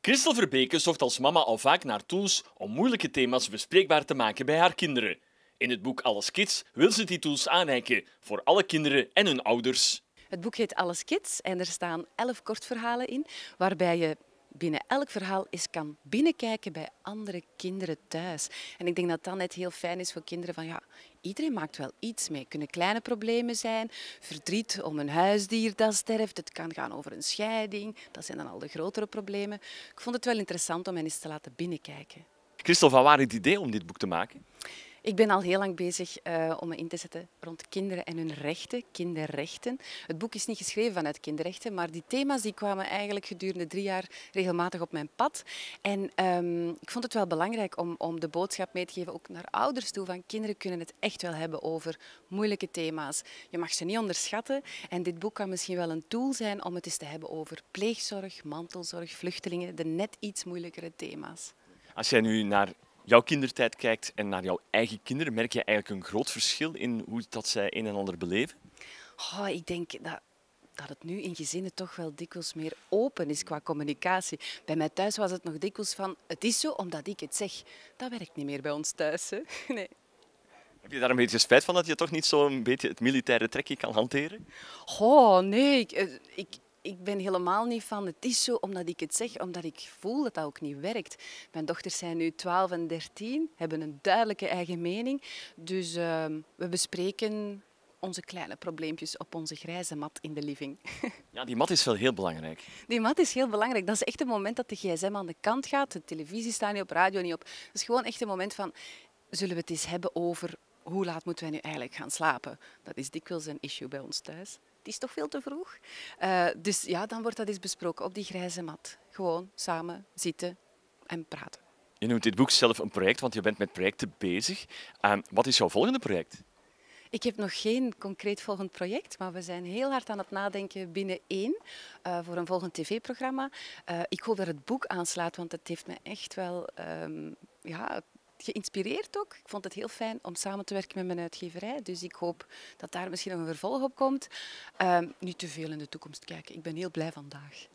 Christel Verbeke zocht als mama al vaak naar tools om moeilijke thema's bespreekbaar te maken bij haar kinderen. In het boek Alles Kids wil ze die tools aanreiken voor alle kinderen en hun ouders. Het boek heet Alles Kids en er staan elf kortverhalen in, waarbij je binnen elk verhaal is kan binnenkijken bij andere kinderen thuis. En ik denk dat dat net heel fijn is voor kinderen van ja, iedereen maakt wel iets mee. Het kunnen kleine problemen zijn, verdriet om een huisdier dat sterft, het kan gaan over een scheiding, dat zijn dan al de grotere problemen. Ik vond het wel interessant om hen eens te laten binnenkijken. Christel, van waar het idee om dit boek te maken? Ik ben al heel lang bezig eh, om me in te zetten rond kinderen en hun rechten, kinderrechten. Het boek is niet geschreven vanuit kinderrechten, maar die thema's die kwamen eigenlijk gedurende drie jaar regelmatig op mijn pad. En ehm, ik vond het wel belangrijk om, om de boodschap mee te geven, ook naar ouders toe, van kinderen kunnen het echt wel hebben over moeilijke thema's. Je mag ze niet onderschatten en dit boek kan misschien wel een tool zijn om het eens te hebben over pleegzorg, mantelzorg, vluchtelingen, de net iets moeilijkere thema's. Als jij nu naar jouw kindertijd kijkt en naar jouw eigen kinderen, merk je eigenlijk een groot verschil in hoe dat zij een en ander beleven? Oh, ik denk dat dat het nu in gezinnen toch wel dikwijls meer open is qua communicatie. Bij mij thuis was het nog dikwijls van, het is zo omdat ik het zeg. Dat werkt niet meer bij ons thuis. Hè? Nee. Heb je daar een beetje spijt van dat je toch niet zo'n beetje het militaire trekje kan hanteren? Oh, nee. Ik, eh, ik, ik ben helemaal niet van het is zo omdat ik het zeg, omdat ik voel dat dat ook niet werkt. Mijn dochters zijn nu 12 en 13, hebben een duidelijke eigen mening. Dus ehm, we bespreken onze kleine probleempjes op onze grijze mat in de living. Ja, die mat is wel heel belangrijk. Die mat is heel belangrijk. Dat is echt het moment dat de gsm aan de kant gaat. De televisie staat niet op, radio niet op. Dat is gewoon echt een moment van... Zullen we het eens hebben over hoe laat moeten wij nu eigenlijk gaan slapen? Dat is dikwijls een issue bij ons thuis is toch veel te vroeg. Eh, dus ja, dan wordt dat eens besproken op die grijze mat. Gewoon samen zitten en praten. Je noemt dit boek zelf een project, want je bent met projecten bezig. Uh, wat is jouw volgende project? Ik heb nog geen concreet volgend project, maar we zijn heel hard aan het nadenken binnen één eh, voor een volgend tv-programma. Eh, ik hoop dat het boek aanslaat, want het heeft me echt wel ehm, ja, geïnspireerd ook. Ik vond het heel fijn om samen te werken met mijn uitgeverij. Dus ik hoop dat daar misschien nog een vervolg op komt. Ehm, niet te veel in de toekomst kijken. Ik ben heel blij vandaag.